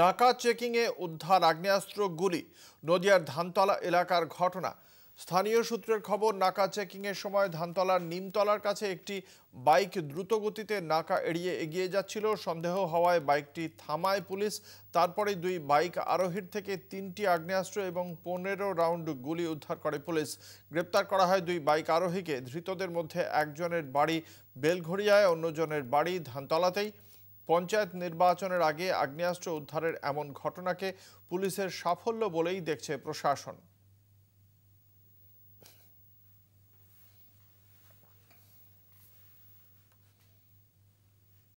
নাকা চেকিংয়ে উদ্ধার আগ্নেয়াস্ত্র গুলি নদিয়ার ধানতলা এলাকার ঘটনা স্থানীয় সূত্রের খবর নাকা চেকিংয়ের সময় ধানতলার নিমতলার কাছে একটি বাইক দ্রুতগতিতে নাকা এড়িয়ে এগিয়ে যাচ্ছিল সন্দেহ হওয়ায় বাইকটি থামায় পুলিশ তারপরে দুই বাইক আরোহীর থেকে তিনটি আগ্নেয়াস্ত্র এবং পনেরো রাউন্ড গুলি উদ্ধার করে পুলিশ গ্রেপ্তার করা হয় দুই বাইক আরোহীকে ধৃতদের মধ্যে একজনের বাড়ি বেলঘড়িয়ায় অন্যজনের বাড়ি ধানতলাতেই পঞ্চায়েত নির্বাচনের আগে আগ্নেয়াস্ত্র উদ্ধারের এমন ঘটনাকে পুলিশের সাফল্য বলেই দেখছে প্রশাসন